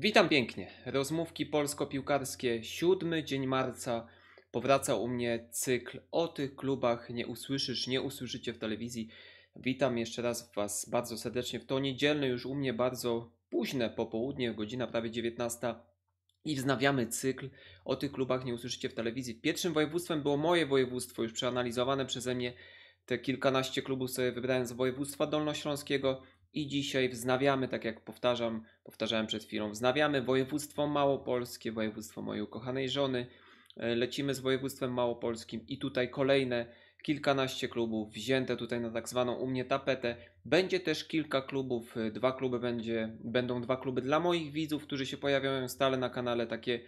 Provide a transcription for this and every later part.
Witam pięknie. Rozmówki polsko-piłkarskie, siódmy dzień marca. Powraca u mnie cykl o tych klubach nie usłyszysz, nie usłyszycie w telewizji. Witam jeszcze raz Was bardzo serdecznie w to niedzielne, już u mnie bardzo późne popołudnie, godzina prawie 19. I wznawiamy cykl o tych klubach nie usłyszycie w telewizji. Pierwszym województwem było moje województwo, już przeanalizowane przeze mnie. Te kilkanaście klubów sobie wybrałem z województwa dolnośląskiego. I dzisiaj wznawiamy, tak jak powtarzam, powtarzałem przed chwilą, wznawiamy województwo małopolskie, województwo mojej ukochanej żony. E, lecimy z województwem małopolskim i tutaj kolejne kilkanaście klubów wzięte tutaj na tak zwaną u mnie tapetę. Będzie też kilka klubów, e, dwa kluby będzie, będą dwa kluby dla moich widzów, którzy się pojawiają stale na kanale, takie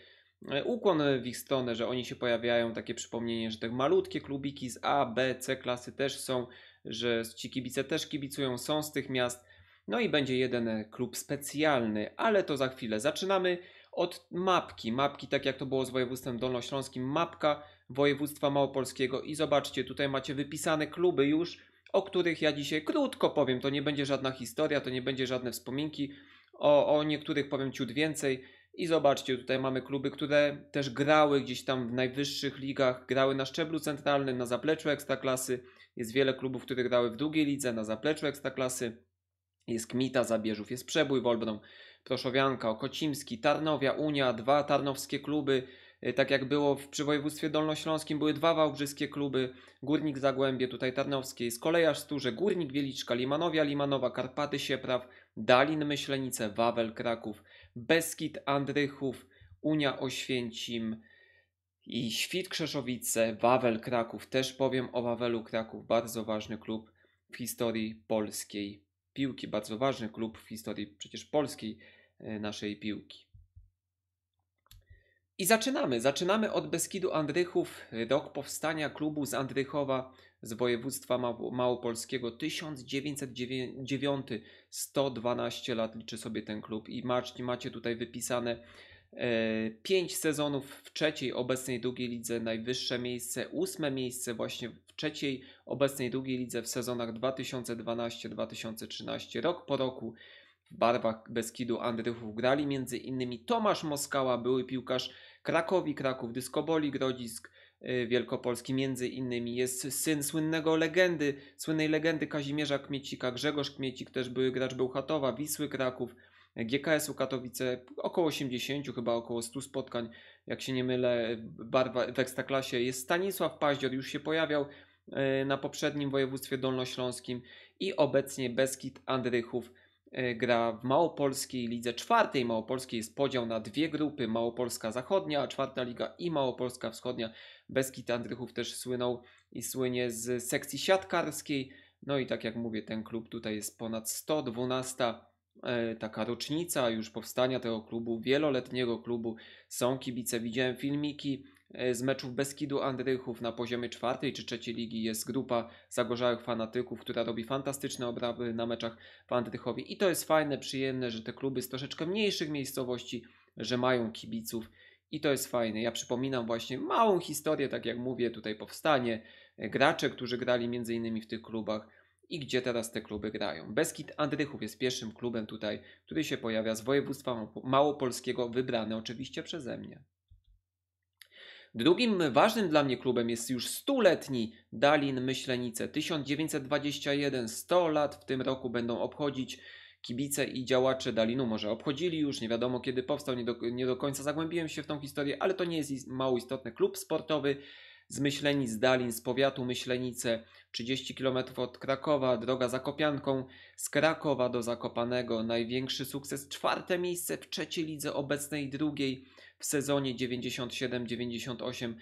e, ukłon w ich stronę, że oni się pojawiają, takie przypomnienie, że te malutkie klubiki z A, B, C klasy też są, że ci kibice też kibicują, są z tych miast. No i będzie jeden e, klub specjalny, ale to za chwilę. Zaczynamy od mapki. Mapki, tak jak to było z województwem dolnośląskim, mapka województwa małopolskiego. I zobaczcie, tutaj macie wypisane kluby już, o których ja dzisiaj krótko powiem. To nie będzie żadna historia, to nie będzie żadne wspominki. O, o niektórych powiem ciut więcej. I zobaczcie, tutaj mamy kluby, które też grały gdzieś tam w najwyższych ligach, grały na szczeblu centralnym, na zapleczu ekstraklasy. Jest wiele klubów, które grały w drugiej lidze, na zapleczu ekstraklasy. Jest Kmita, Zabierzów, jest Przebój, Wolbrom, Proszowianka, Okocimski, Tarnowia, Unia, dwa tarnowskie kluby, y, tak jak było w, przy województwie dolnośląskim, były dwa wałbrzyskie kluby, Górnik Zagłębie, tutaj Tarnowskie, jest Kolejarz Sturze, Górnik Wieliczka, Limanowia, Limanowa, Karpaty Siepraw, Dalin Myślenice, Wawel Kraków, Beskid Andrychów, Unia Oświęcim i Świt Krzeszowice, Wawel Kraków. Też powiem o Wawelu Kraków, bardzo ważny klub w historii polskiej piłki, bardzo ważny klub w historii przecież polskiej e, naszej piłki. I zaczynamy. Zaczynamy od Beskidu Andrychów, rok powstania klubu z Andrychowa z województwa małopolskiego 1909, 112 lat liczy sobie ten klub i macie, macie tutaj wypisane 5 e, sezonów w trzeciej obecnej drugiej lidze, najwyższe miejsce, ósme miejsce właśnie trzeciej, obecnej drugiej lidze w sezonach 2012-2013 rok po roku. W barwach Beskidu Andrychów grali m.in. Tomasz Moskała, były piłkarz Krakowi, Kraków Dyskoboli, Grodzisk, y, Wielkopolski. Między innymi jest syn słynnego legendy, słynnej legendy Kazimierza Kmiecika, Grzegorz Kmiecik, też były gracz Bełchatowa, Wisły Kraków, GKS-u Katowice, około 80, chyba około 100 spotkań, jak się nie mylę, barwa w Ekstraklasie. Jest Stanisław Paździor, już się pojawiał, E, na poprzednim województwie dolnośląskim i obecnie Beskid Andrychów e, gra w Małopolskiej Lidze Czwartej. Małopolskiej jest podział na dwie grupy, Małopolska Zachodnia, Czwarta Liga i Małopolska Wschodnia. Beskid Andrychów też słynął i słynie z sekcji siatkarskiej. No i tak jak mówię, ten klub tutaj jest ponad 112 e, taka rocznica już powstania tego klubu, wieloletniego klubu. Są kibice, widziałem filmiki E, z meczów Beskidu Andrychów na poziomie czwartej czy trzeciej ligi jest grupa zagorzałych fanatyków, która robi fantastyczne obrawy na meczach w Andrychowie. I to jest fajne, przyjemne, że te kluby z troszeczkę mniejszych miejscowości, że mają kibiców. I to jest fajne. Ja przypominam właśnie małą historię, tak jak mówię, tutaj powstanie, e, gracze, którzy grali między innymi w tych klubach i gdzie teraz te kluby grają. Beskid Andrychów jest pierwszym klubem tutaj, który się pojawia z województwa małopolskiego, wybrane oczywiście przeze mnie. Drugim ważnym dla mnie klubem jest już stuletni Dalin Myślenice. 1921, 100 lat w tym roku będą obchodzić kibice i działacze Dalinu. Może obchodzili już, nie wiadomo kiedy powstał, nie do, nie do końca zagłębiłem się w tą historię, ale to nie jest mało istotne. Klub sportowy z Myślenic Dalin, z powiatu Myślenice, 30 km od Krakowa, droga Zakopianką, z Krakowa do Zakopanego. Największy sukces, czwarte miejsce w trzeciej lidze obecnej drugiej w sezonie 97-98.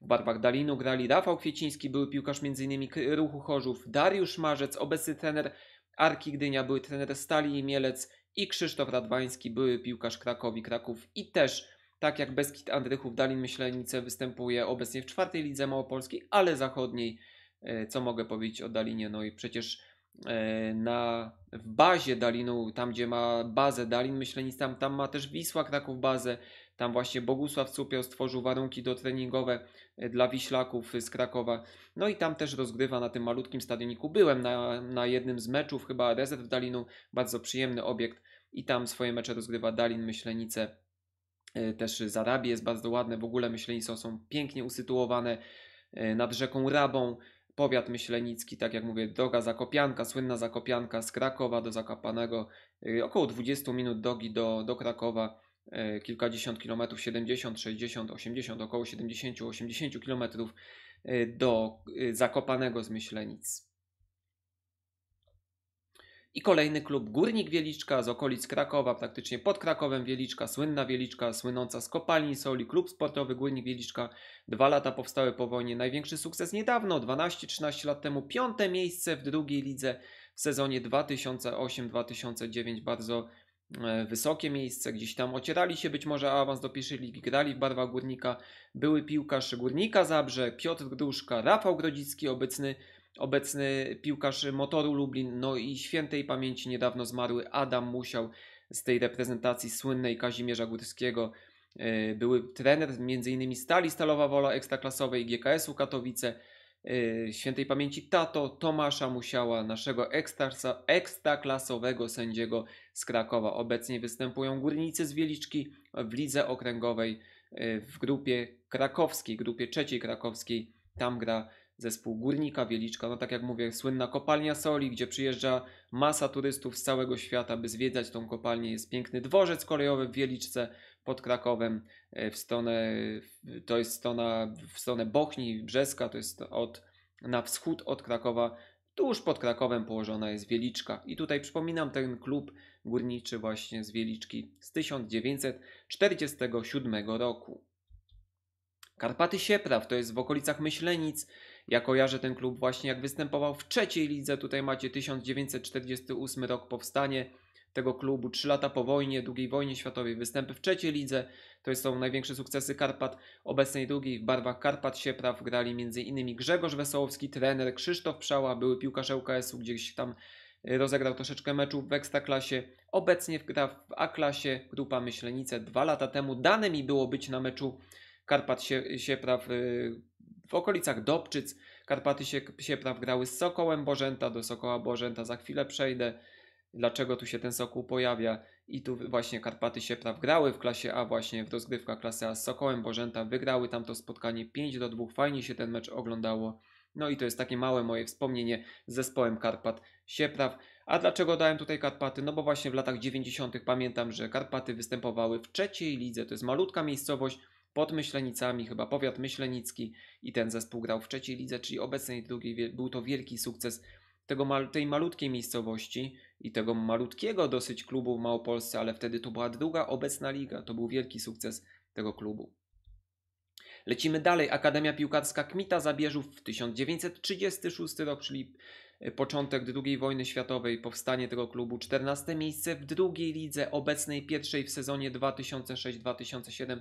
W barwach Dalinu grali Rafał Kwieciński, były piłkarz m.in. Ruchu Chorzów, Dariusz Marzec, obecny trener Arki Gdynia, były trener Stali i Mielec i Krzysztof Radwański, były piłkarz Krakowi Kraków i też tak jak Beskid Andrychów Dalin Myślenice występuje obecnie w czwartej lidze małopolskiej, ale zachodniej. E, co mogę powiedzieć o Dalinie? No i przecież e, na, w bazie Dalinu, tam gdzie ma bazę Dalin Myślenic, tam, tam ma też Wisła Kraków bazę. Tam właśnie Bogusław Cupiel stworzył warunki do treningowe e, dla Wiślaków z Krakowa. No i tam też rozgrywa na tym malutkim stadioniku. Byłem na, na jednym z meczów, chyba rezerw Dalinu, bardzo przyjemny obiekt i tam swoje mecze rozgrywa Dalin Myślenice E, też zarabie jest bardzo ładne. W ogóle Myślenice są pięknie usytuowane e, nad rzeką Rabą. Powiat myślenicki, tak jak mówię, droga Zakopianka, słynna Zakopianka z Krakowa do Zakopanego. E, około 20 minut drogi do, do Krakowa, kilkadziesiąt kilometrów, 70, 60, 80, około 70, 80 kilometrów do Zakopanego z Myślenic. I kolejny klub Górnik Wieliczka z okolic Krakowa, praktycznie pod Krakowem Wieliczka, słynna Wieliczka, słynąca z kopalni soli, klub sportowy Górnik Wieliczka. Dwa lata powstały po wojnie, największy sukces niedawno, 12-13 lat temu, piąte miejsce w drugiej lidze w sezonie 2008-2009, bardzo e, wysokie miejsce, gdzieś tam ocierali się być może awans do pierwszej ligi, grali w barwa Górnika, były piłkarz Górnika Zabrze, Piotr Gruszka, Rafał Grodzicki, obecny obecny piłkarz Motoru Lublin, no i świętej pamięci niedawno zmarły Adam Musiał z tej reprezentacji słynnej Kazimierza Górskiego. E, były trener m.in. Stali Stalowa Wola Ekstraklasowej, GKS-u Katowice, e, świętej pamięci tato Tomasza Musiała, naszego ekstraklasowego sędziego z Krakowa. Obecnie występują górnicy z Wieliczki w lidze okręgowej e, w grupie krakowskiej, grupie trzeciej krakowskiej. Tam gra zespół Górnika Wieliczka. No tak jak mówię, słynna kopalnia soli, gdzie przyjeżdża masa turystów z całego świata, by zwiedzać tą kopalnię. Jest piękny dworzec kolejowy w Wieliczce pod Krakowem e, w stronę, to jest strona, w stronę Bochni, Brzeska, to jest od, na wschód od Krakowa. Tuż pod Krakowem położona jest Wieliczka. I tutaj przypominam ten klub górniczy właśnie z Wieliczki z 1947 roku. Karpaty Siepraw to jest w okolicach Myślenic, ja kojarzę ten klub właśnie jak występował w trzeciej lidze, tutaj macie 1948 rok powstanie tego klubu, trzy lata po wojnie, II wojnie światowej, występy w trzeciej lidze, to są największe sukcesy Karpat, obecnej drugiej w barwach Karpat Siepraw grali m.in. Grzegorz Wesołowski, trener Krzysztof Przała, były piłkarze uks u gdzieś tam e, rozegrał troszeczkę meczów w Ekstraklasie, obecnie gra w A-klasie Grupa Myślenice. Dwa lata temu dane mi było być na meczu Karpat Siepraw e, w okolicach Dobczyc Karpaty się, się z Sokołem Bożęta, do Sokoła Bożęta za chwilę przejdę. Dlaczego tu się ten Sokół pojawia? I tu właśnie Karpaty się grały w klasie A właśnie w rozgrywkach klasy A z Sokołem Bożęta. Wygrały tamto spotkanie 5 do 2. Fajnie się ten mecz oglądało. No i to jest takie małe moje wspomnienie z zespołem Karpat Siepraw. A dlaczego dałem tutaj Karpaty? No bo właśnie w latach 90. pamiętam, że Karpaty występowały w trzeciej lidze. To jest malutka miejscowość pod Myślenicami, chyba powiat myślenicki i ten zespół grał w trzeciej lidze, czyli obecnej drugiej. Był to wielki sukces tego, tej malutkiej miejscowości i tego malutkiego dosyć klubu w Małopolsce, ale wtedy to była druga obecna liga. To był wielki sukces tego klubu. Lecimy dalej. Akademia Piłkarska Kmita Zabierzów w 1936 rok, czyli e, początek II wojny światowej, powstanie tego klubu. 14 miejsce w drugiej lidze, obecnej pierwszej w sezonie 2006-2007.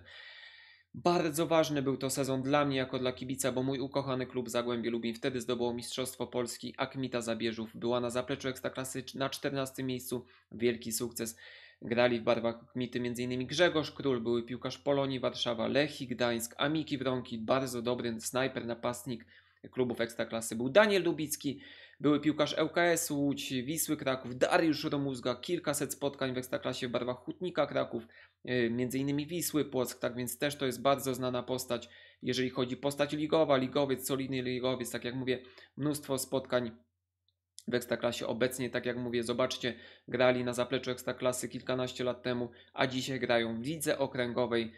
Bardzo ważny był to sezon dla mnie jako dla kibica, bo mój ukochany klub Zagłębie Lubin wtedy zdobył Mistrzostwo Polski, Akmita Zabierzów była na zapleczu Ekstraklasy na 14 miejscu, wielki sukces. Grali w barwach Akmity m.in. Grzegorz Król, były piłkarz Polonii Warszawa, Lechi Gdańsk, Amiki Wronki, bardzo dobry snajper, napastnik klubów Ekstraklasy był Daniel Lubicki, były piłkarz ŁKS Łódź, Wisły Kraków, Dariusz Romuzga, kilkaset spotkań w Ekstraklasie w barwach Hutnika Kraków, e, między innymi Wisły Płock, tak więc też to jest bardzo znana postać, jeżeli chodzi o postać ligowa, ligowiec, solidny ligowiec, tak jak mówię, mnóstwo spotkań w Ekstraklasie obecnie, tak jak mówię, zobaczcie, grali na zapleczu Ekstraklasy kilkanaście lat temu, a dzisiaj grają w Lidze Okręgowej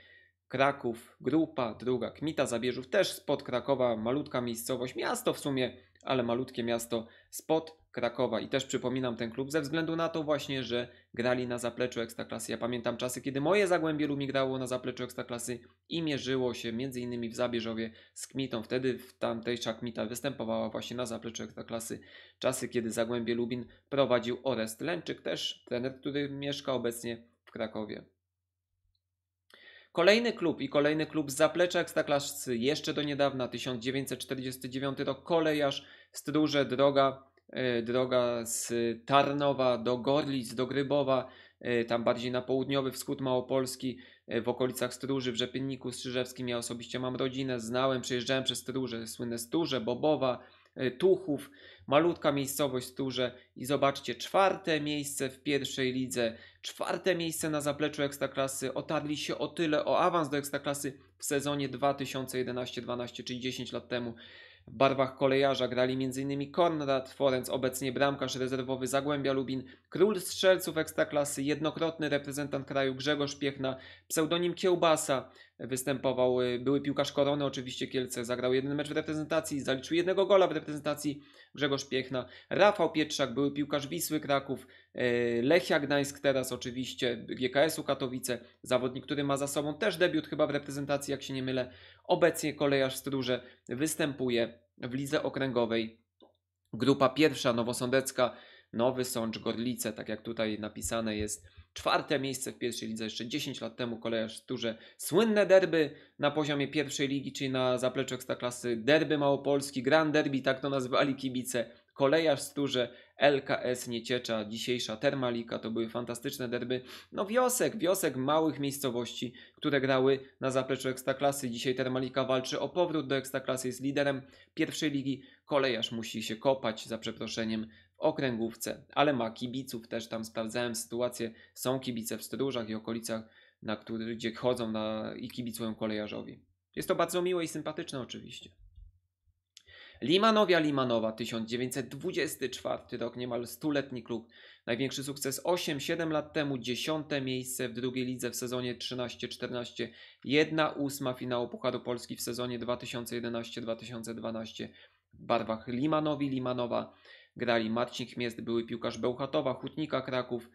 Kraków, grupa druga, Kmita Zabierzów, też spod Krakowa, malutka miejscowość, miasto w sumie ale malutkie miasto spod Krakowa. I też przypominam ten klub ze względu na to właśnie, że grali na zapleczu Ekstraklasy. Ja pamiętam czasy, kiedy moje Zagłębie Lumi grało na zapleczu Ekstraklasy i mierzyło się między innymi w Zabierzowie z Kmitą. Wtedy w tamtejsza Kmita występowała właśnie na zapleczu Ekstraklasy. Czasy, kiedy Zagłębie Lubin prowadził Orest Lęczyk, też trener, który mieszka obecnie w Krakowie. Kolejny klub i kolejny klub z zaplecza Ekstraklasy jeszcze do niedawna, 1949 rok, kolejarz, stróże, droga, e, droga z Tarnowa do Gorlic, do Grybowa, e, tam bardziej na południowy wschód Małopolski, e, w okolicach Stróży, w Rzepienniku Strzyżewskim. Ja osobiście mam rodzinę, znałem, przejeżdżałem przez Stróże, słynne Stróże, Bobowa, E, Tuchów, malutka miejscowość Turze i zobaczcie, czwarte miejsce w pierwszej lidze, czwarte miejsce na zapleczu Ekstraklasy, otarli się o tyle o awans do Ekstraklasy w sezonie 2011-12, czyli 10 lat temu. W barwach kolejarza grali m.in. Konrad Forenc, obecnie bramkarz rezerwowy Zagłębia Lubin, król strzelców ekstraklasy, jednokrotny reprezentant kraju Grzegorz Piechna, pseudonim Kiełbasa, występował y, były piłkarz Korony, oczywiście Kielce, zagrał jeden mecz w reprezentacji, zaliczył jednego gola w reprezentacji Grzegorz Piechna, Rafał Pietrzak, były piłkarz Wisły Kraków, y, Lechia Gdańsk teraz oczywiście, GKS-u Katowice, zawodnik, który ma za sobą też debiut chyba w reprezentacji, jak się nie mylę, obecnie kolejarz Stróże występuje w lidze okręgowej. Grupa pierwsza Nowosądecka Nowy Sącz, Gorlice, tak jak tutaj napisane jest, czwarte miejsce w pierwszej lidze. Jeszcze 10 lat temu kolejarz w słynne derby na poziomie pierwszej ligi, czyli na zapleczach Ekstraklasy. Derby Małopolski, Grand Derby, tak to nazywali kibice. Kolejarz Sturze, LKS Nieciecza, dzisiejsza Termalika, to były fantastyczne derby. No wiosek, wiosek małych miejscowości, które grały na zapleczu Ekstraklasy. Dzisiaj Termalika walczy o powrót do Ekstraklasy, jest liderem pierwszej ligi. Kolejarz musi się kopać, za przeproszeniem, w okręgówce, ale ma kibiców też tam sprawdzałem sytuację. Są kibice w Stróżach i okolicach, na który, gdzie chodzą na, i kibicują kolejarzowi. Jest to bardzo miłe i sympatyczne oczywiście. Limanowia Limanowa 1924 rok, niemal stuletni klub. Największy sukces 8-7 lat temu, 10 miejsce w drugiej lidze w sezonie 13-14, Jedna, ósma finału Pucharu Polski w sezonie 2011-2012 w barwach Limanowi Limanowa. Grali Marcin Chmiest, były piłkarz Bełchatowa, Hutnika Kraków,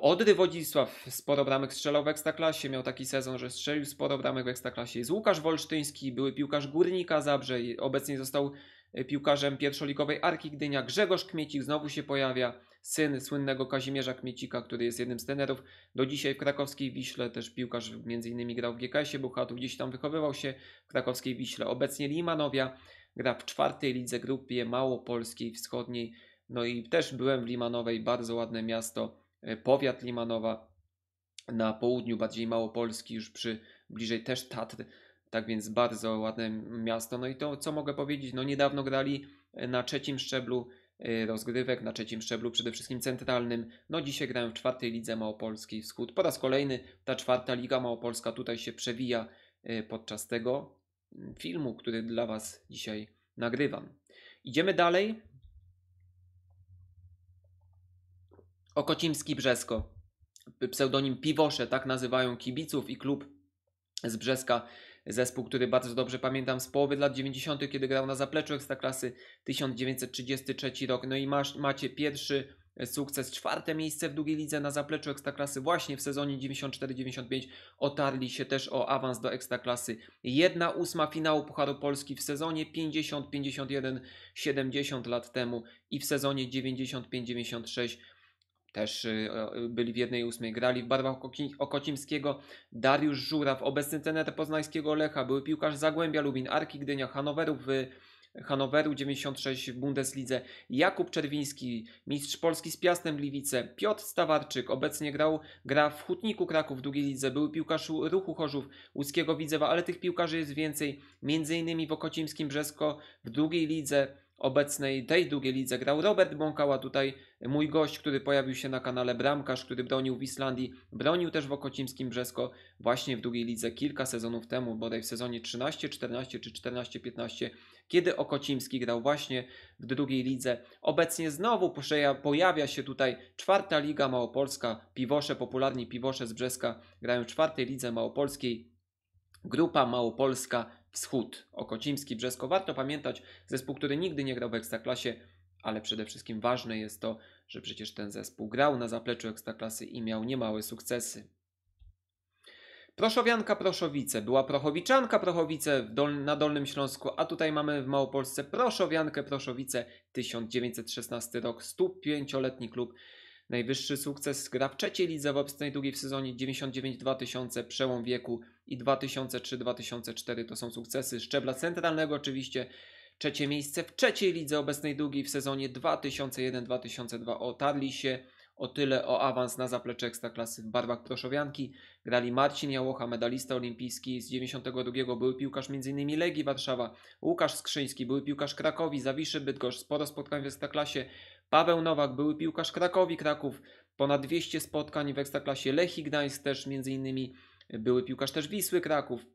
od Wodzisław sporo bramek strzelał w Ekstraklasie, miał taki sezon, że strzelił sporo bramek w Ekstraklasie. Jest Łukasz Wolsztyński, były piłkarz Górnika Zabrzej, obecnie został e, piłkarzem pierwszoligowej Arki Gdynia. Grzegorz Kmiecik znowu się pojawia, syn słynnego Kazimierza Kmiecika, który jest jednym z tenerów. Do dzisiaj w krakowskiej Wiśle też piłkarz m.in. grał w GKS-ie Buchatów, gdzieś tam wychowywał się w krakowskiej Wiśle. Obecnie Limanowia gra w czwartej lidze grupie Małopolskiej Wschodniej. No i też byłem w Limanowej, bardzo ładne miasto E, powiat Limanowa, na południu bardziej Małopolski, już przy bliżej też Tatr. Tak więc bardzo ładne miasto. No i to, co mogę powiedzieć, no niedawno grali e, na trzecim szczeblu e, rozgrywek, na trzecim szczeblu przede wszystkim centralnym. No dzisiaj grają w czwartej lidze Małopolskiej Wschód. Po raz kolejny ta czwarta liga Małopolska tutaj się przewija podczas tego mm, filmu, który dla Was dzisiaj nagrywam. Idziemy dalej. Okocimski Brzesko. Pseudonim Piwosze, tak nazywają kibiców i klub z Brzeska. Zespół, który bardzo dobrze pamiętam z połowy lat 90., kiedy grał na zapleczu Ekstraklasy 1933 rok. No i masz, macie pierwszy sukces, czwarte miejsce w drugiej lidze na zapleczu Ekstraklasy właśnie w sezonie 94-95. Otarli się też o awans do Ekstraklasy. Jedna ósma finału Pucharu Polski w sezonie 50-51 70 lat temu i w sezonie 95-96 też y, byli w jednej ósmej, grali w barwach Okocimskiego, Dariusz Żuraw, obecny trener poznańskiego Lecha, były piłkarz Zagłębia Lubin, Arki Gdynia, Hanoweru w Hanoweru 96 w Bundeslidze, Jakub Czerwiński, mistrz Polski z Piastem Gliwice, Piotr Stawarczyk, obecnie grał, gra w Hutniku Kraków w drugiej lidze, był piłkarz Ruchu Chorzów, Łódzkiego Widzewa, ale tych piłkarzy jest więcej, między innymi w Okocimskim Brzesko w drugiej lidze, obecnej tej drugiej lidze grał Robert Bąkała, tutaj mój gość, który pojawił się na kanale Bramkarz, który bronił w Islandii, bronił też w Okocimskim Brzesko właśnie w drugiej lidze kilka sezonów temu, bodaj w sezonie 13, 14 czy 14, 15, kiedy Okocimski grał właśnie w drugiej lidze. Obecnie znowu pojawia się tutaj czwarta liga Małopolska, piwosze, popularni piwosze z Brzeska grają w czwartej lidze małopolskiej, grupa Małopolska Wschód, Okocimski, Brzesko. Warto pamiętać zespół, który nigdy nie grał w Ekstraklasie, ale przede wszystkim ważne jest to, że przecież ten zespół grał na zapleczu Ekstraklasy i miał niemałe sukcesy. Proszowianka Proszowice. Była Prochowiczanka Prochowice Dol na Dolnym Śląsku, a tutaj mamy w Małopolsce Proszowiankę Proszowice 1916 rok, 105-letni klub Najwyższy sukces gra w trzeciej lidze obecnej najdługiej w sezonie 99-2000, przełom wieku i 2003-2004 to są sukcesy szczebla centralnego oczywiście. Trzecie miejsce w trzeciej lidze obecnej długiej w sezonie 2001-2002 otarli się o tyle o awans na zaplecze Ekstraklasy w barwach proszowianki. Grali Marcin Jałocha, medalista olimpijski z 92, były piłkarz m.in. Legii Warszawa, Łukasz Skrzyński, były piłkarz Krakowi, Zawiszy Bydgoszcz, sporo spotkań w Ekstraklasie, Paweł Nowak, były piłkarz Krakowi Kraków, ponad 200 spotkań w Ekstraklasie Lechi Gdańsk też między innymi, były piłkarz też Wisły Kraków.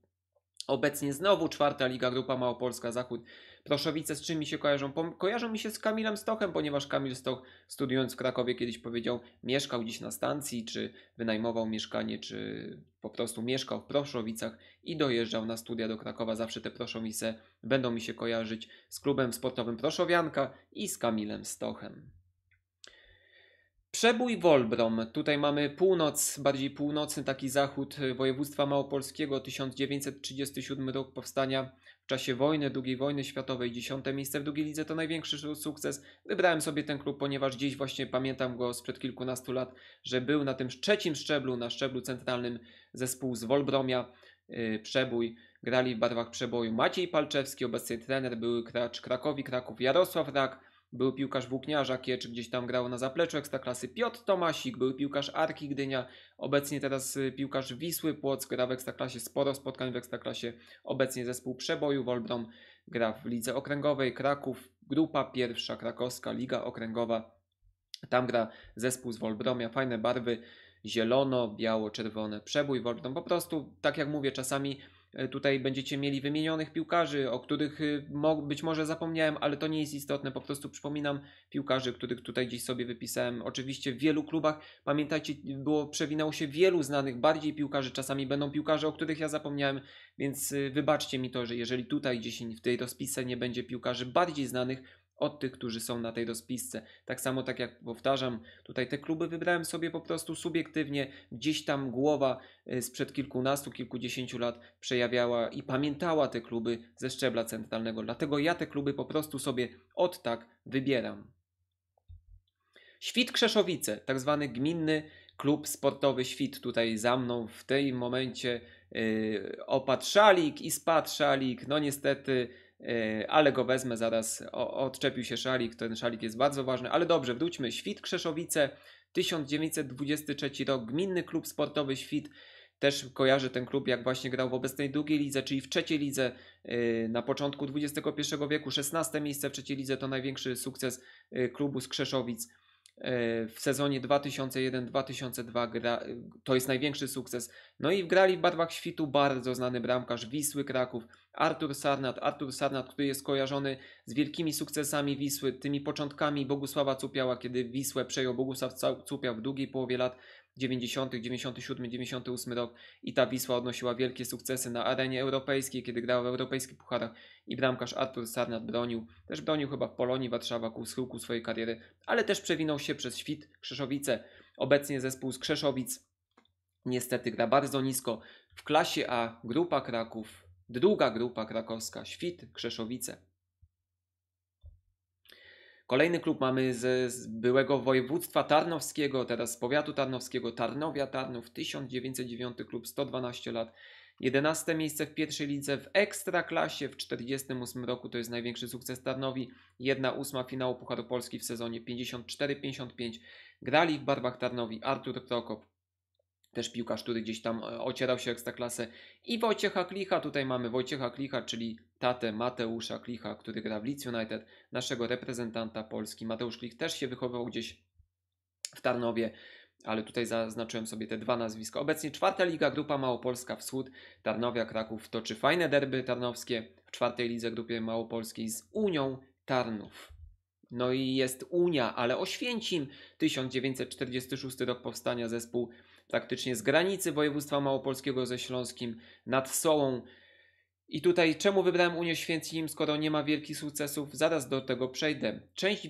Obecnie znowu czwarta liga Grupa Małopolska Zachód Proszowice z czym mi się kojarzą? Po, kojarzą mi się z Kamilem Stochem, ponieważ Kamil Stoch studiując w Krakowie kiedyś powiedział, mieszkał gdzieś na stacji, czy wynajmował mieszkanie, czy po prostu mieszkał w Proszowicach i dojeżdżał na studia do Krakowa. Zawsze te Proszowice będą mi się kojarzyć z klubem sportowym Proszowianka i z Kamilem Stochem. Przebój Wolbrom. Tutaj mamy północ, bardziej północny taki zachód województwa małopolskiego, 1937 rok powstania w czasie wojny, II wojny światowej, dziesiąte miejsce w drugiej lidze to największy sukces. Wybrałem sobie ten klub, ponieważ dziś właśnie pamiętam go sprzed kilkunastu lat, że był na tym trzecim szczeblu, na szczeblu centralnym zespół z Wolbromia, yy, Przebój. Grali w barwach przeboju Maciej Palczewski, obecnie trener, były Kracz Krakowi, Kraków Jarosław Rak, był piłkarz Włókniarza Kiecz, gdzieś tam grał na zapleczu Ekstraklasy. Piotr Tomasik, był piłkarz Arki Gdynia, obecnie teraz y, piłkarz Wisły Płock, gra w Ekstraklasie, sporo spotkań w Ekstraklasie, obecnie zespół Przeboju Wolbrom gra w Lidze Okręgowej, Kraków, Grupa Pierwsza Krakowska, Liga Okręgowa, tam gra zespół z Wolbromia, fajne barwy, zielono, biało, czerwone, przebój, Wolton. No po prostu, tak jak mówię, czasami e, tutaj będziecie mieli wymienionych piłkarzy, o których e, być może zapomniałem, ale to nie jest istotne. Po prostu przypominam piłkarzy, których tutaj gdzieś sobie wypisałem. Oczywiście w wielu klubach, pamiętajcie, było, przewinało się wielu znanych bardziej piłkarzy. Czasami będą piłkarze, o których ja zapomniałem, więc e, wybaczcie mi to, że jeżeli tutaj gdzieś w tej rozpisce nie będzie piłkarzy bardziej znanych, od tych, którzy są na tej rozpisce. Tak samo, tak jak powtarzam, tutaj te kluby wybrałem sobie po prostu subiektywnie. Gdzieś tam głowa y, sprzed kilkunastu, kilkudziesięciu lat przejawiała i pamiętała te kluby ze szczebla centralnego. Dlatego ja te kluby po prostu sobie od tak wybieram. Świt Krzeszowice, tak zwany gminny klub sportowy Świt. Tutaj za mną w tej momencie yy, szalik i spadł szalik. No niestety E, ale go wezmę zaraz. O, odczepił się szalik, ten szalik jest bardzo ważny, ale dobrze, wróćmy. Świt Krzeszowice, 1923 rok, Gminny Klub Sportowy Świt. Też kojarzę ten klub, jak właśnie grał w obecnej drugiej lidze, czyli w trzeciej lidze e, na początku XXI wieku. 16 miejsce w trzeciej lidze to największy sukces e, klubu z Krzeszowic. E, w sezonie 2001-2002 to jest największy sukces. No i grali w barwach świtu bardzo znany bramkarz Wisły Kraków, Artur Sarnat. Artur Sarnat, który jest kojarzony z wielkimi sukcesami Wisły, tymi początkami Bogusława Cupiała, kiedy Wisłę przejął Bogusław Cupiał w drugiej połowie lat 90., 97., 98 rok i ta Wisła odnosiła wielkie sukcesy na arenie europejskiej, kiedy grała w europejskich pucharach i bramkarz Artur Sarnat bronił. Też bronił chyba w Polonii Warszawa ku schyłku swojej kariery, ale też przewinął się przez Świt, Krzeszowice. Obecnie zespół z Krzeszowic niestety gra bardzo nisko. W klasie A grupa Kraków, druga grupa krakowska, Świt, Krzeszowice. Kolejny klub mamy z, z byłego województwa tarnowskiego, teraz z powiatu tarnowskiego, Tarnowia Tarnów, 1909 klub, 112 lat. 11 miejsce w pierwszej lidze w Ekstraklasie w 48 roku, to jest największy sukces Tarnowi. 1-8 finału Pucharu Polski w sezonie 54-55. Grali w barwach Tarnowi Artur Prokop, też piłkarz, który gdzieś tam e, ocierał się Ekstraklasę i Wojciecha Klicha, tutaj mamy Wojciecha Klicha, czyli tatę Mateusza Klicha, który gra w Leeds United, naszego reprezentanta Polski. Mateusz Klich też się wychowywał gdzieś w Tarnowie, ale tutaj zaznaczyłem sobie te dwa nazwiska. Obecnie czwarta liga, grupa Małopolska Wschód, Tarnowia Kraków toczy fajne derby tarnowskie w czwartej lidze grupie małopolskiej z Unią Tarnów. No i jest Unia, ale Oświęcim, 1946 rok powstania zespół praktycznie z granicy województwa małopolskiego ze Śląskim nad Sołą. I tutaj czemu wybrałem Unię Święcim, skoro nie ma wielkich sukcesów? Zaraz do tego przejdę. Część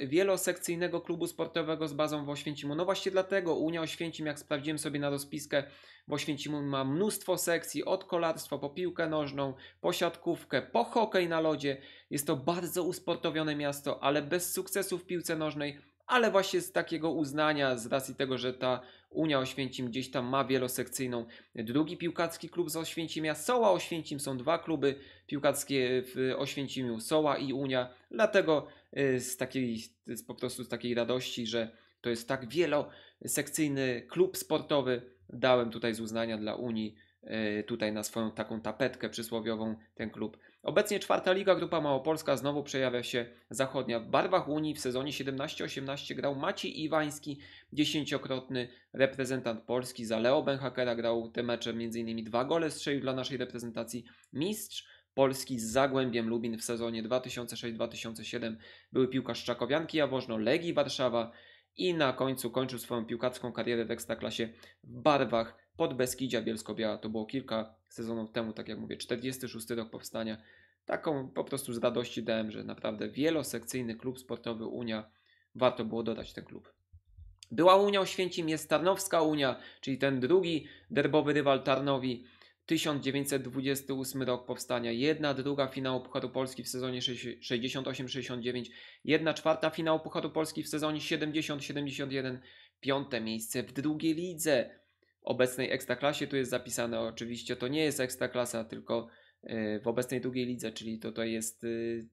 wielosekcyjnego klubu sportowego z bazą w Oświęcimu. No właśnie dlatego Unia Oświęcim, jak sprawdziłem sobie na rozpiskę, w Oświęcimu ma mnóstwo sekcji, od kolarstwa po piłkę nożną, po siatkówkę, po hokej na lodzie. Jest to bardzo usportowione miasto, ale bez sukcesów w piłce nożnej ale właśnie z takiego uznania, z racji tego, że ta Unia Oświęcim gdzieś tam ma wielosekcyjną drugi piłkacki klub z Oświęcimia. Soła Oświęcim są dwa kluby piłkackie w Oświęcimiu, Soła i Unia. Dlatego y, z takiej, z po prostu z takiej radości, że to jest tak wielosekcyjny klub sportowy, dałem tutaj z uznania dla Unii y, tutaj na swoją taką tapetkę przysłowiową ten klub Obecnie czwarta liga Grupa Małopolska znowu przejawia się zachodnia. W barwach Unii w sezonie 17-18 grał Maciej Iwański, dziesięciokrotny reprezentant Polski. Za Leo Benhakera grał te mecze m.in. dwa gole strzelił dla naszej reprezentacji. Mistrz Polski z Zagłębiem Lubin w sezonie 2006-2007 były piłkarz Czakowianki Jaworzno, Legii Warszawa i na końcu kończył swoją piłkacką karierę w Ekstraklasie w barwach pod Beskidzia Bielsko-Biała. To było kilka sezonów temu, tak jak mówię, 46 rok powstania. Taką po prostu z radości dałem, że naprawdę wielosekcyjny klub sportowy Unia, warto było dodać ten klub. Była Unia Oświęcim, jest Tarnowska Unia, czyli ten drugi derbowy rywal Tarnowi. 1928 rok powstania, jedna druga finał Pucharu Polski w sezonie 68-69, jedna czwarta finał Pucharu Polski w sezonie 70-71, piąte miejsce w drugiej lidze, obecnej ekstraklasie. Tu jest zapisane oczywiście, to nie jest ekstraklasa, tylko e, w obecnej drugiej lidze, czyli to, to jest e,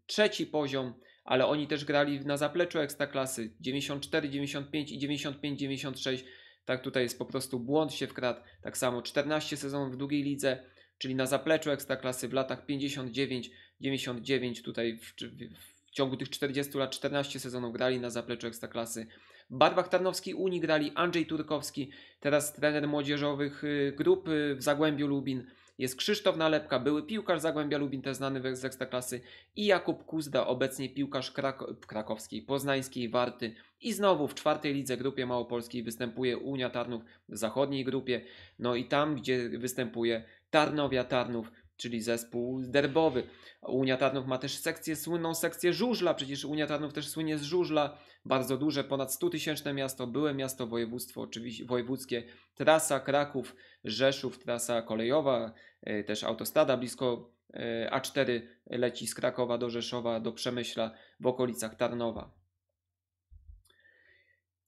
trzeci poziom, ale oni też grali na zapleczu ekstraklasy 94, 95 i 95, 96. Tak, tutaj jest po prostu błąd się wkradł. Tak samo 14 sezonów w drugiej lidze, czyli na zapleczu ekstraklasy w latach 59, 99. Tutaj w, w, w ciągu tych 40 lat 14 sezonów grali na zapleczu ekstraklasy. klasy Barbach Tarnowski, Unii grali Andrzej Turkowski, teraz trener młodzieżowych y, grup y, w Zagłębiu Lubin. Jest Krzysztof Nalepka, były piłkarz Zagłębia Lubin, też znany z Ekstraklasy i Jakub Kuzda, obecnie piłkarz Krak- krakowskiej, poznańskiej Warty. I znowu w czwartej lidze grupie małopolskiej występuje Unia Tarnów w zachodniej grupie, no i tam, gdzie występuje Tarnowia Tarnów czyli zespół derbowy. Unia Tarnów ma też sekcję, słynną sekcję żużla, przecież Unia Tarnów też słynie z żużla, bardzo duże, ponad 100 tysięczne miasto, byłe miasto, województwo oczywiście, wojewódzkie, trasa Kraków, Rzeszów, trasa kolejowa, e, też autostrada blisko e, A4 leci z Krakowa do Rzeszowa, do Przemyśla w okolicach Tarnowa.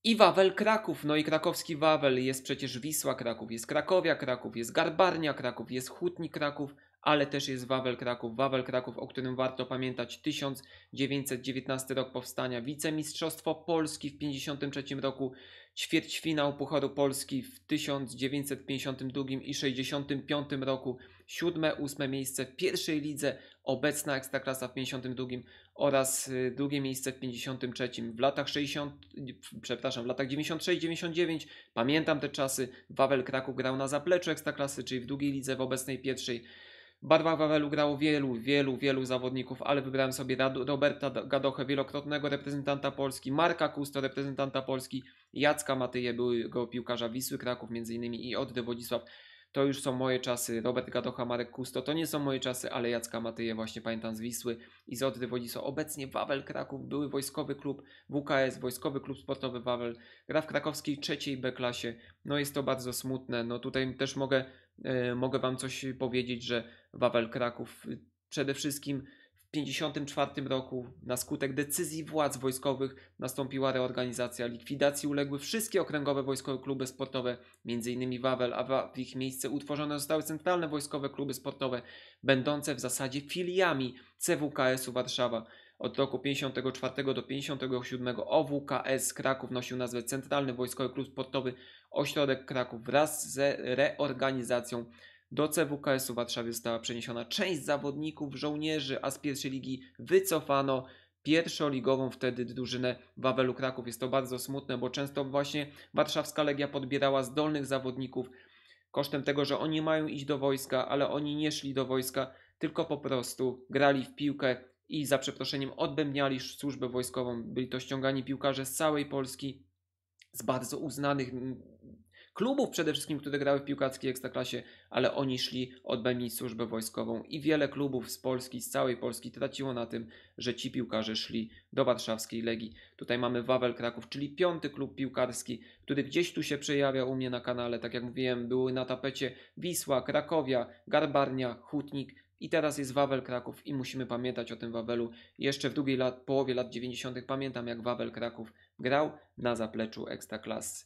I Wawel Kraków, no i krakowski Wawel, jest przecież Wisła Kraków, jest Krakowia Kraków, jest Garbarnia Kraków, jest Hutnik Kraków, ale też jest Wawel Kraków. Wawel Kraków, o którym warto pamiętać, 1919 rok powstania, wicemistrzostwo Polski w 1953 roku, ćwierćfinał Pucharu Polski w 1952 i 1965 roku, siódme, ósme miejsce w pierwszej lidze, obecna Ekstraklasa w 52 oraz y, drugie miejsce w 53. W latach 60, przepraszam, w latach 96-99, pamiętam te czasy, Wawel Kraków grał na zapleczu Ekstraklasy, czyli w drugiej lidze w obecnej pierwszej. Barwa Wawelu grało wielu, wielu, wielu zawodników, ale wybrałem sobie Roberta Gadochę, wielokrotnego reprezentanta Polski, Marka Kusto, reprezentanta Polski, Jacka Matyje, byłego piłkarza Wisły Kraków między innymi i Oddy Wodzisław. To już są moje czasy. Robert Gadocha, Marek Kusto to nie są moje czasy, ale Jacka Matyje właśnie pamiętam z Wisły i z Oddy Wodzisław. Obecnie Wawel Kraków, były wojskowy klub WKS, wojskowy klub sportowy Wawel. Gra w krakowskiej trzeciej B klasie. No jest to bardzo smutne. No tutaj też mogę E, mogę Wam coś powiedzieć, że Wawel Kraków y, przede wszystkim w 1954 roku na skutek decyzji władz wojskowych nastąpiła reorganizacja. Likwidacji uległy wszystkie okręgowe wojskowe kluby sportowe, m.in. Wawel, a w ich miejsce utworzone zostały centralne wojskowe kluby sportowe, będące w zasadzie filiami CWKS-u Warszawa. Od roku 54 do 57 OWKS Kraków nosił nazwę Centralny Wojskowy Klub Sportowy Ośrodek Kraków wraz z reorganizacją do CWKS-u w Warszawie została przeniesiona część zawodników, żołnierzy, a z pierwszej ligi wycofano pierwszoligową wtedy drużynę Wawelu Kraków. Jest to bardzo smutne, bo często właśnie warszawska Legia podbierała zdolnych zawodników kosztem tego, że oni mają iść do wojska, ale oni nie szli do wojska, tylko po prostu grali w piłkę i za przeproszeniem odbębniali służbę wojskową. Byli to ściągani piłkarze z całej Polski, z bardzo uznanych klubów przede wszystkim, które grały w piłkarskiej ekstraklasie, ale oni szli odbębnić służbę wojskową i wiele klubów z Polski, z całej Polski traciło na tym, że ci piłkarze szli do warszawskiej Legii. Tutaj mamy Wawel Kraków, czyli piąty klub piłkarski, który gdzieś tu się przejawia u mnie na kanale. Tak jak mówiłem, były na tapecie Wisła, Krakowia, Garbarnia, Hutnik, i teraz jest Wawel Kraków i musimy pamiętać o tym Wawelu. Jeszcze w drugiej lat, połowie lat 90. pamiętam, jak Wawel Kraków grał na zapleczu Ekstraklasy.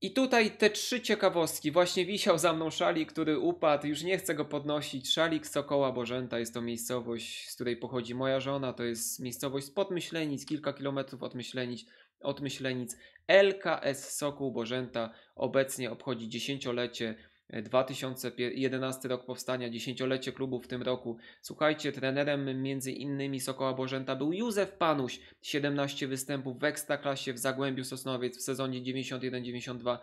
I tutaj te trzy ciekawostki. Właśnie wisiał za mną szalik, który upadł, już nie chcę go podnosić. Szalik Sokoła Bożęta jest to miejscowość, z której pochodzi moja żona. To jest miejscowość spod Myślenic, kilka kilometrów od Myślenic. Od Myślenic LKS Sokół Bożęta obecnie obchodzi dziesięciolecie 2011 rok powstania, dziesięciolecie klubu w tym roku. Słuchajcie, trenerem między innymi Sokoła Bożęta był Józef Panuś. 17 występów w Ekstraklasie w Zagłębiu Sosnowiec w sezonie 91-92.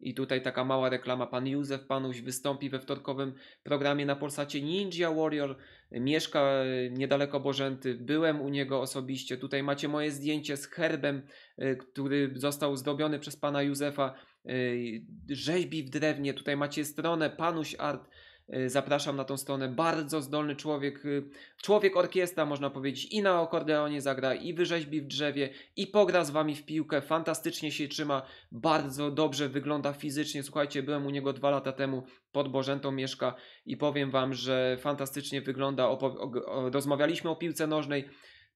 I tutaj taka mała reklama. Pan Józef Panuś wystąpi we wtorkowym programie na Polsacie Ninja Warrior. Mieszka e, niedaleko Bożęty. Byłem u niego osobiście. Tutaj macie moje zdjęcie z herbem, e, który został zdobiony przez pana Józefa. Yy, rzeźbi w drewnie. Tutaj macie stronę Panuś Art. Yy, zapraszam na tą stronę. Bardzo zdolny człowiek, yy, człowiek orkiestra, można powiedzieć, i na akordeonie zagra, i wyrzeźbi w drzewie, i pogra z wami w piłkę. Fantastycznie się trzyma, bardzo dobrze wygląda fizycznie. Słuchajcie, byłem u niego dwa lata temu, pod Bożentą mieszka i powiem wam, że fantastycznie wygląda. o- o- rozmawialiśmy o piłce nożnej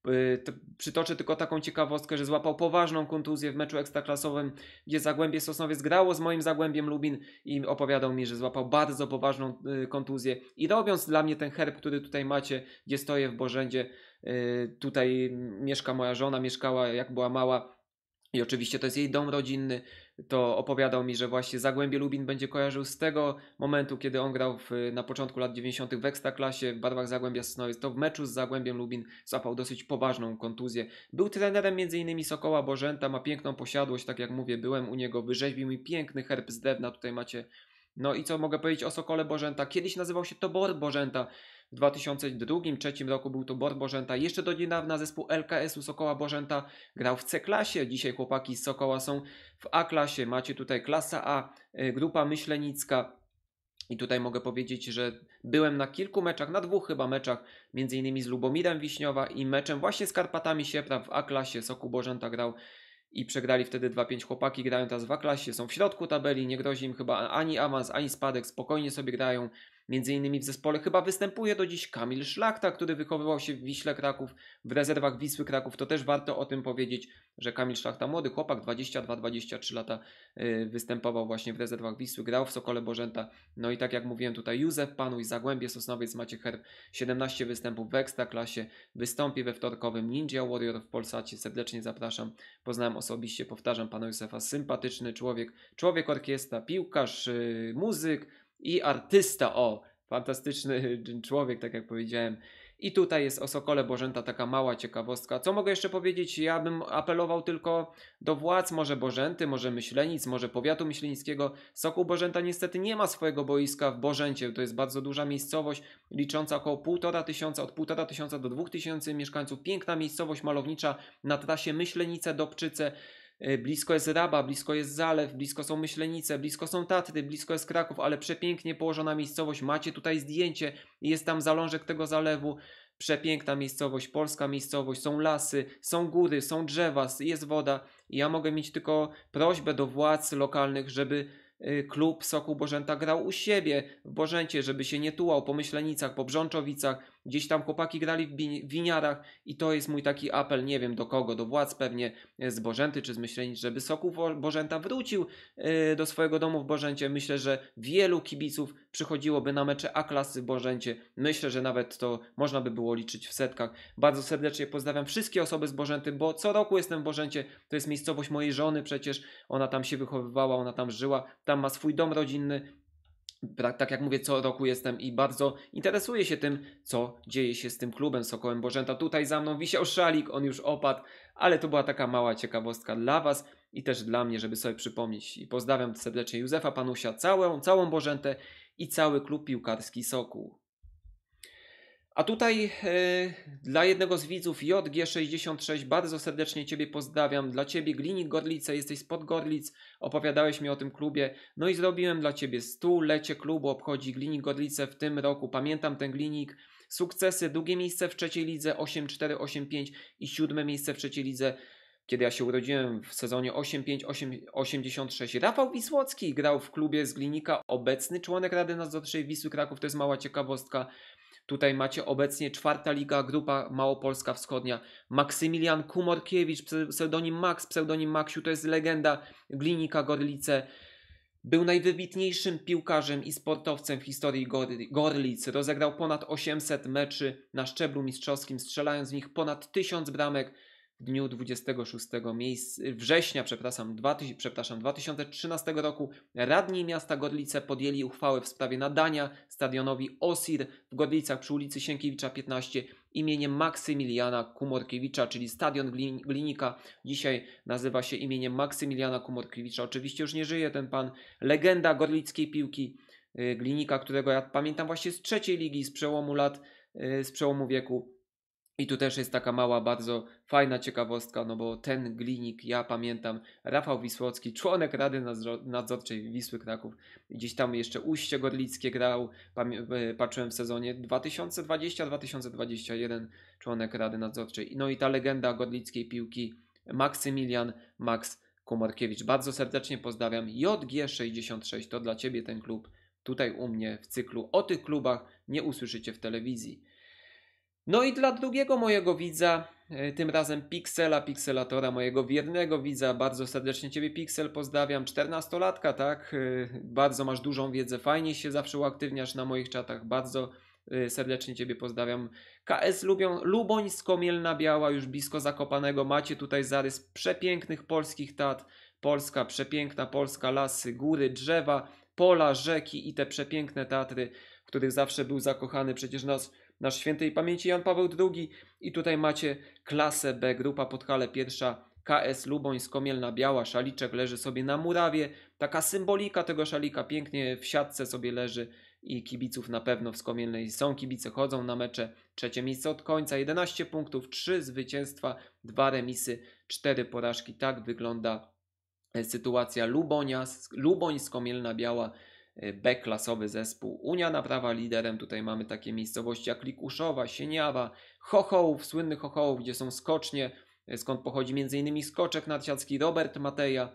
Y, przytoczę tylko taką ciekawostkę, że złapał poważną kontuzję w meczu ekstraklasowym, gdzie Zagłębie Sosnowiec grało z moim Zagłębiem Lubin i opowiadał mi, że złapał bardzo poważną y, kontuzję. I robiąc dla mnie ten herb, który tutaj macie, gdzie stoję w Bożędzie, y, tutaj mieszka moja żona, mieszkała jak była mała, i oczywiście to jest jej dom rodzinny to opowiadał mi, że właśnie Zagłębie Lubin będzie kojarzył z tego momentu, kiedy on grał w, na początku lat 90. w Ekstraklasie w barwach Zagłębia Snowy. To w meczu z Zagłębiem Lubin zapał dosyć poważną kontuzję. Był trenerem m.in. Sokoła Bożęta, ma piękną posiadłość, tak jak mówię, byłem u niego, wyrzeźbił mi piękny herb z drewna, tutaj macie no i co mogę powiedzieć o Sokole Bożęta? Kiedyś nazywał się Tobor Bożęta. W 2002-2003 roku był to Bor Bożenta. Jeszcze do niedawna zespół LKS-u Sokoła Bożenta grał w C-klasie. Dzisiaj chłopaki z Sokoła są w A-klasie. Macie tutaj klasa A, y, grupa myślenicka. I tutaj mogę powiedzieć, że byłem na kilku meczach, na dwóch chyba meczach, między innymi z Lubomirem Wiśniowa i meczem właśnie z Karpatami Siepra w A-klasie. Soku Bożenta grał i przegrali wtedy 2-5 chłopaki, grają teraz w A-klasie, są w środku tabeli, nie grozi im chyba ani awans, ani spadek, spokojnie sobie grają. Między innymi w zespole chyba występuje do dziś Kamil Szlachta, który wychowywał się w Wiśle Kraków, w rezerwach Wisły Kraków. To też warto o tym powiedzieć, że Kamil Szlachta, młody chłopak, 22-23 lata, yy, występował właśnie w rezerwach Wisły, grał w Sokole Bożęta. No i tak jak mówiłem tutaj, Józef Panuj, Zagłębie Sosnowiec, Maciek Herb, 17 występów w Ekstraklasie, wystąpi we wtorkowym Ninja Warrior w Polsacie. Serdecznie zapraszam, poznałem osobiście, powtarzam, pana Józefa, sympatyczny człowiek, człowiek orkiestra, piłkarz, yy, muzyk, i artysta, o, fantastyczny y, człowiek, tak jak powiedziałem. I tutaj jest o Sokole Bożęta taka mała ciekawostka. Co mogę jeszcze powiedzieć? Ja bym apelował tylko do władz może Bożęty, może Myślenic, może powiatu myślenickiego. Sokół Bożęta niestety nie ma swojego boiska w Bożęcie. To jest bardzo duża miejscowość licząca około półtora tysiąca, od półtora tysiąca do dwóch tysięcy mieszkańców. Piękna miejscowość malownicza na trasie Myślenice-Dobczyce. E, blisko jest Raba, blisko jest Zalew, blisko są Myślenice, blisko są Tatry, blisko jest Kraków, ale przepięknie położona miejscowość. Macie tutaj zdjęcie, jest tam zalążek tego zalewu. Przepiękna miejscowość, polska miejscowość, są lasy, są góry, są drzewa, jest woda. ja mogę mieć tylko prośbę do władz lokalnych, żeby e, klub Soku Bożęta grał u siebie w Bożęcie, żeby się nie tułał po Myślenicach, po Brzączowicach, Gdzieś tam chłopaki grali w winiarach i to jest mój taki apel, nie wiem do kogo, do władz pewnie e, z Bożęty czy z Myślenic, żeby Sokół Bożęta wrócił e, do swojego domu w Bożęcie. Myślę, że wielu kibiców przychodziłoby na mecze A-klasy w Bożęcie. Myślę, że nawet to można by było liczyć w setkach. Bardzo serdecznie pozdrawiam wszystkie osoby z Bożęty, bo co roku jestem w Bożęcie. To jest miejscowość mojej żony przecież. Ona tam się wychowywała, ona tam żyła, tam ma swój dom rodzinny tak, tak, jak mówię, co roku jestem i bardzo interesuję się tym, co dzieje się z tym klubem Sokołem Bożęta. Tutaj za mną wisiał szalik, on już opadł, ale to była taka mała ciekawostka dla Was i też dla mnie, żeby sobie przypomnieć. I pozdrawiam serdecznie Józefa Panusia, całą, całą Bożętę i cały klub piłkarski Sokół. A tutaj e, dla jednego z widzów JG66 bardzo serdecznie Ciebie pozdrawiam. Dla Ciebie Glinik Gorlice, jesteś spod Gorlic, opowiadałeś mi o tym klubie. No i zrobiłem dla Ciebie stulecie klubu, obchodzi Glinik Gorlice w tym roku. Pamiętam ten Glinik. Sukcesy, drugie miejsce w trzeciej lidze 8-4, 8-5 i siódme miejsce w trzeciej lidze kiedy ja się urodziłem w sezonie 85-86. Rafał Wisłocki grał w klubie z Glinika, obecny członek Rady Nadzorczej Wisły Kraków, to jest mała ciekawostka. Tutaj macie obecnie czwarta liga, grupa Małopolska Wschodnia. Maksymilian Kumorkiewicz, pseudonim Max, pseudonim Maksiu, to jest legenda Glinika Gorlice. Był najwybitniejszym piłkarzem i sportowcem w historii Gorlic. Rozegrał ponad 800 meczy na szczeblu mistrzowskim, strzelając w nich ponad 1000 bramek w dniu 26 września przepraszam, 2000, przepraszam, 2013 roku radni miasta Godlice podjęli uchwałę w sprawie nadania stadionowi OSIR w Godlicach przy ulicy Sienkiewicza 15 imieniem Maksymiliana Kumorkiewicza, czyli Stadion Glinika dzisiaj nazywa się imieniem Maksymiliana Kumorkiewicza. Oczywiście już nie żyje ten pan, legenda godlickiej piłki y, Glinika, którego ja pamiętam właśnie z trzeciej ligi z przełomu lat, y, z przełomu wieku i tu też jest taka mała, bardzo fajna ciekawostka, no bo ten glinik, ja pamiętam, Rafał Wisłocki, członek Rady Nadzorczej Wisły Kraków, gdzieś tam jeszcze Uście Gorlickie grał, e, patrzyłem w sezonie 2020-2021, członek Rady Nadzorczej. No i ta legenda gorlickiej piłki, Maksymilian Max Komorkiewicz. Bardzo serdecznie pozdrawiam. JG66 to dla Ciebie ten klub, tutaj u mnie w cyklu. O tych klubach nie usłyszycie w telewizji. No i dla drugiego mojego widza, e, tym razem Pixela, Pixelatora, mojego wiernego widza, bardzo serdecznie Ciebie Pixel pozdrawiam, 14-latka, tak? E, bardzo masz dużą wiedzę, fajnie się zawsze uaktywniasz na moich czatach, bardzo e, serdecznie Ciebie pozdrawiam. KS Lubią, Luboń mielna Biała, już blisko Zakopanego, macie tutaj zarys przepięknych polskich tat, Polska, przepiękna Polska, lasy, góry, drzewa, pola, rzeki i te przepiękne Tatry, w których zawsze był zakochany przecież nas nasz świętej pamięci Jan Paweł II. I tutaj macie klasę B, grupa Podhale pierwsza, KS Luboń, Skomielna Biała, szaliczek leży sobie na murawie. Taka symbolika tego szalika pięknie w siatce sobie leży i kibiców na pewno w Skomielnej są. Kibice chodzą na mecze. Trzecie miejsce od końca, 11 punktów, 3 zwycięstwa, 2 remisy, 4 porażki. Tak wygląda e, sytuacja Lubonia, Luboń, Skomielna Biała Y, B-klasowy zespół Unia Naprawa liderem. Tutaj mamy takie miejscowości jak Likuszowa, Sieniawa, Chochołów, słynny Chochołów, gdzie są skocznie, y, skąd pochodzi m.in. Skoczek Nadsiadzki, Robert Mateja,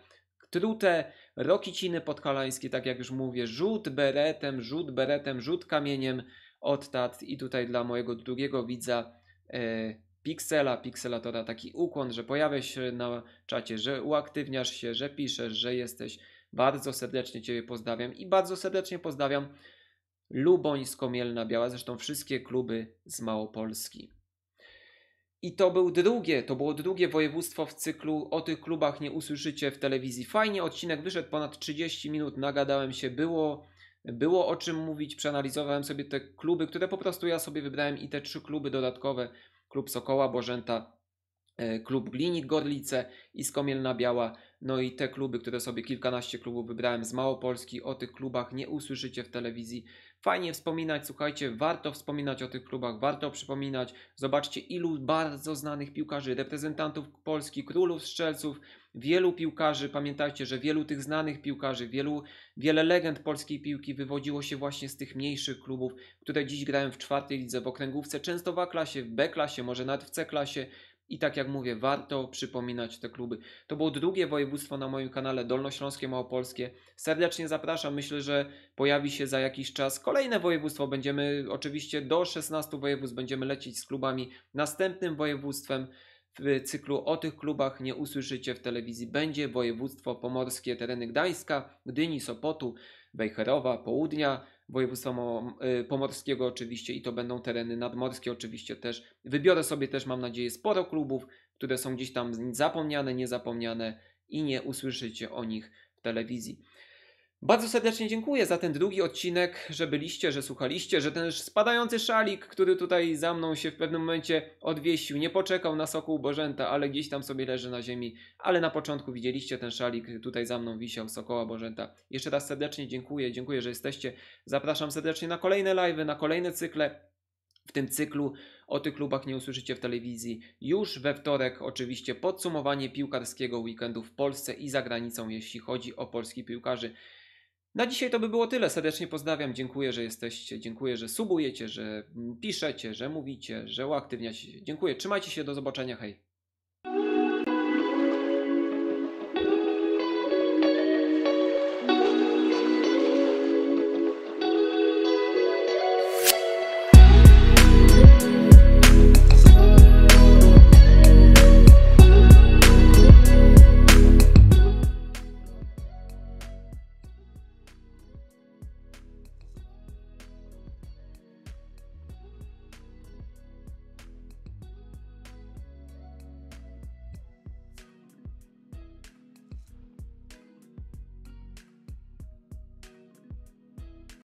Trute, Rokiciny podkalańskie, tak jak już mówię, rzut beretem, rzut beretem, rzut kamieniem od tat i tutaj dla mojego drugiego widza piksela, y, Pixela, Pixelatora taki ukłon, że pojawia się na czacie, że uaktywniasz się, że piszesz, że jesteś bardzo serdecznie Ciebie pozdrawiam i bardzo serdecznie pozdrawiam Lubońsko Mielna Biała, zresztą wszystkie kluby z Małopolski. I to był drugie, to było drugie województwo w cyklu o tych klubach nie usłyszycie w telewizji. Fajnie, odcinek wyszedł ponad 30 minut, nagadałem się, było, było o czym mówić, przeanalizowałem sobie te kluby, które po prostu ja sobie wybrałem i te trzy kluby dodatkowe, klub Sokoła, Bożenta. E, klub Glinik Gorlice i Skomielna Biała. No i te kluby, które sobie kilkanaście klubów wybrałem z Małopolski, o tych klubach nie usłyszycie w telewizji. Fajnie wspominać, słuchajcie, warto wspominać o tych klubach, warto przypominać. Zobaczcie, ilu bardzo znanych piłkarzy, reprezentantów Polski, królów strzelców, wielu piłkarzy. Pamiętajcie, że wielu tych znanych piłkarzy, wielu, wiele legend polskiej piłki wywodziło się właśnie z tych mniejszych klubów, które dziś grają w czwartej lidze, w okręgówce, często w A klasie, w B klasie, może nawet w C klasie. I tak jak mówię, warto przypominać te kluby. To było drugie województwo na moim kanale Dolnośląskie Małopolskie. Serdecznie zapraszam. Myślę, że pojawi się za jakiś czas kolejne województwo. Będziemy oczywiście do 16 województw będziemy lecieć z klubami. Następnym województwem w cyklu o tych klubach nie usłyszycie w telewizji będzie województwo pomorskie, tereny Gdańska, Gdyni, Sopotu, Wejherowa, Południa, województwa y, pomorskiego oczywiście i to będą tereny nadmorskie oczywiście też. Wybiorę sobie też, mam nadzieję, sporo klubów, które są gdzieś tam zapomniane, niezapomniane i nie usłyszycie o nich w telewizji. Bardzo serdecznie dziękuję za ten drugi odcinek, że byliście, że słuchaliście, że ten spadający szalik, który tutaj za mną się w pewnym momencie odwiesił, nie poczekał na soku Bożęta, ale gdzieś tam sobie leży na ziemi. Ale na początku widzieliście ten szalik, tutaj za mną wisiał Sokoła Bożęta. Jeszcze raz serdecznie dziękuję, dziękuję, że jesteście. Zapraszam serdecznie na kolejne live, na kolejne cykle. W tym cyklu o tych klubach nie usłyszycie w telewizji. Już we wtorek oczywiście podsumowanie piłkarskiego weekendu w Polsce i za granicą, jeśli chodzi o polskich piłkarzy. Na dzisiaj to by było tyle. Serdecznie pozdrawiam. Dziękuję, że jesteście. Dziękuję, że subujecie, że piszecie, że mówicie, że uaktywniacie się. Dziękuję. Trzymajcie się. Do zobaczenia. Hej.